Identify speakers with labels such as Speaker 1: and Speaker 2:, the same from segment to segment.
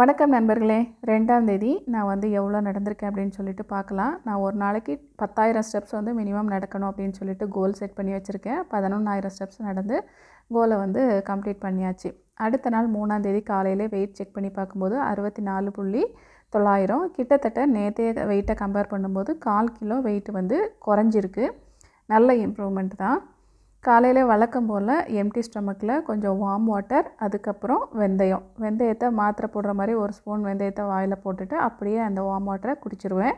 Speaker 1: வணக்கம் நண்பர்களே ரெண்டாம் தேதி நான் வந்து எவ்வளோ நடந்திருக்கேன் அப்படின்னு சொல்லிட்டு பார்க்கலாம் நான் ஒரு நாளைக்கு பத்தாயிரம் ஸ்டெப்ஸ் வந்து மினிமம் நடக்கணும் அப்படின்னு சொல்லிட்டு கோல் செட் பண்ணி வச்சுருக்கேன் பதினொன்றாயிரம் ஸ்டெப்ஸ் நடந்து கோலை வந்து கம்ப்ளீட் பண்ணியாச்சு அடுத்த நாள் மூணாம் தேதி காலையில் வெயிட் செக் பண்ணி பார்க்கும்போது அறுபத்தி நாலு புள்ளி தொள்ளாயிரம் கிட்டத்தட்ட நேற்றைய வெயிட்டை கம்பேர் பண்ணும்போது கால் கிலோ வெயிட் வந்து குறைஞ்சிருக்கு நல்ல இம்ப்ரூவ்மெண்ட் தான் காலையில் வழக்கம் போல் எம்டி ஸ்டமக்கில் கொஞ்சம் வார்ம் வாட்டர் அதுக்கப்புறம் வெந்தயம் வெந்தயத்தை மாத்திரை போடுற மாதிரி ஒரு ஸ்பூன் வெந்தயத்தை வாயில் போட்டுட்டு அப்படியே அந்த வார்ம் வாட்டரை குடிச்சிருவேன்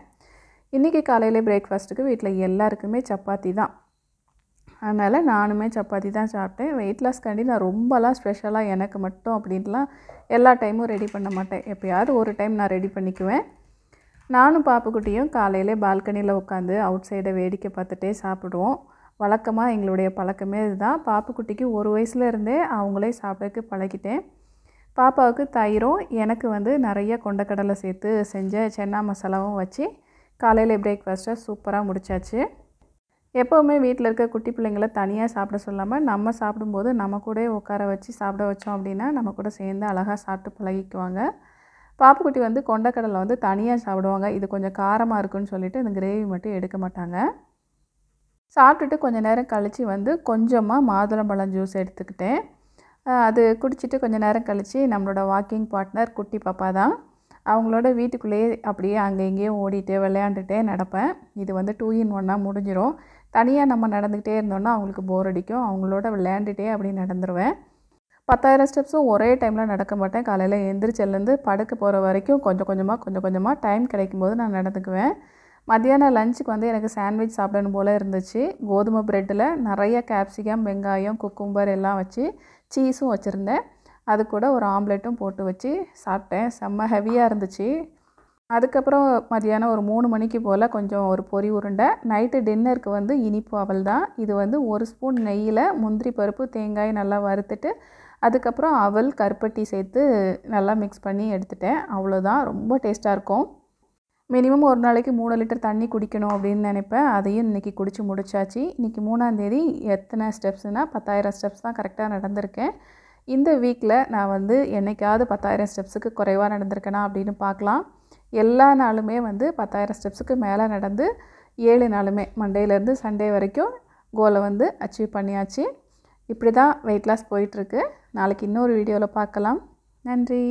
Speaker 1: இன்றைக்கி காலையில் பிரேக்ஃபாஸ்ட்டுக்கு வீட்டில் எல்லாருக்குமே சப்பாத்தி தான் அதனால் நானுமே சப்பாத்தி தான் சாப்பிட்டேன் வெயிட் லாஸ்க்காண்டி நான் ரொம்பலாம் ஸ்பெஷலாக எனக்கு மட்டும் அப்படின்லாம் எல்லா டைமும் ரெடி பண்ண மாட்டேன் எப்போயாவது ஒரு டைம் நான் ரெடி பண்ணிக்குவேன் நானும் பாப்புக்குட்டியும் காலையிலே பால்கனியில் உட்காந்து அவுட் சைடை வேடிக்கை பார்த்துட்டே சாப்பிடுவோம் வழக்கமாக எங்களுடைய பழக்கமே இதுதான் பாப்புக்குட்டிக்கு ஒரு இருந்தே அவங்களே சாப்பிடக்கு பழகிட்டேன் பாப்பாவுக்கு தயிரும் எனக்கு வந்து நிறைய கொண்டக்கடலை சேர்த்து செஞ்ச சென்னா மசாலாவும் வச்சு காலையில் பிரேக்ஃபாஸ்ட்டை சூப்பராக முடித்தாச்சு எப்போவுமே வீட்டில் இருக்க குட்டி பிள்ளைங்களை தனியாக சாப்பிட சொல்லாமல் நம்ம சாப்பிடும்போது நம்ம கூட உட்கார வச்சு சாப்பிட வச்சோம் அப்படின்னா நம்ம கூட சேர்ந்து அழகாக சாப்பிட்டு பழகிக்குவாங்க பாப்புக்குட்டி வந்து கொண்டக்கடலை வந்து தனியாக சாப்பிடுவாங்க இது கொஞ்சம் காரமாக இருக்குன்னு சொல்லிவிட்டு இந்த கிரேவி மட்டும் எடுக்க மாட்டாங்க சாப்பிட்டுட்டு கொஞ்சம் நேரம் கழித்து வந்து கொஞ்சமாக மாதுளம்பழம் ஜூஸ் எடுத்துக்கிட்டேன் அது குடிச்சிட்டு கொஞ்சம் நேரம் கழித்து நம்மளோட வாக்கிங் பார்ட்னர் குட்டி பாப்பா தான் அவங்களோட வீட்டுக்குள்ளேயே அப்படியே அங்கே இங்கேயும் ஓடிட்டு விளையாண்டுட்டே நடப்பேன் இது வந்து டூ இன் ஒன்னாக முடிஞ்சிடும் தனியாக நம்ம நடந்துக்கிட்டே இருந்தோன்னா அவங்களுக்கு போர் அடிக்கும் அவங்களோட விளையாண்டுட்டே அப்படி நடந்துருவேன் பத்தாயிரம் ஸ்டெப்ஸும் ஒரே டைமில் நடக்க மாட்டேன் காலையில் எந்திரிச்சிலேருந்து படுக்க போகிற வரைக்கும் கொஞ்சம் கொஞ்சமாக கொஞ்சம் கொஞ்சமாக டைம் கிடைக்கும்போது நான் நடந்துக்குவேன் மத்தியானம் லஞ்சுக்கு வந்து எனக்கு சாண்ட்விச் சாப்பிடணும் போல் இருந்துச்சு கோதுமை ப்ரெட்டில் நிறைய கேப்சிகம் வெங்காயம் குக்கும்பர் எல்லாம் வச்சு சீஸும் வச்சுருந்தேன் அது கூட ஒரு ஆம்லெட்டும் போட்டு வச்சு சாப்பிட்டேன் செம்ம ஹெவியாக இருந்துச்சு அதுக்கப்புறம் மதியானம் ஒரு மூணு மணிக்கு போல் கொஞ்சம் ஒரு பொறி உருண்டை நைட்டு டின்னருக்கு வந்து இனிப்பு அவல் தான் இது வந்து ஒரு ஸ்பூன் நெய்யில் முந்திரி பருப்பு தேங்காய் நல்லா வறுத்துட்டு அதுக்கப்புறம் அவல் கருப்பட்டி சேர்த்து நல்லா மிக்ஸ் பண்ணி எடுத்துட்டேன் அவ்வளோதான் ரொம்ப டேஸ்ட்டாக இருக்கும் மினிமம் ஒரு நாளைக்கு மூணு லிட்டர் தண்ணி குடிக்கணும் அப்படின்னு நினைப்பேன் அதையும் இன்றைக்கி குடித்து முடிச்சாச்சு இன்றைக்கி மூணாந்தேதி எத்தனை ஸ்டெப்ஸ்னால் பத்தாயிரம் ஸ்டெப்ஸ் தான் கரெக்டாக நடந்திருக்கேன் இந்த வீக்கில் நான் வந்து என்றைக்காவது பத்தாயிரம் ஸ்டெப்ஸுக்கு குறைவாக நடந்திருக்கேனா அப்படின்னு பார்க்கலாம் எல்லா நாளுமே வந்து பத்தாயிரம் ஸ்டெப்ஸுக்கு மேலே நடந்து ஏழு நாளுமே மண்டேலேருந்து சண்டே வரைக்கும் கோலை வந்து அச்சீவ் பண்ணியாச்சு இப்படி தான் வெயிட் லாஸ் போயிட்டுருக்கு நாளைக்கு இன்னொரு வீடியோவில் பார்க்கலாம் நன்றி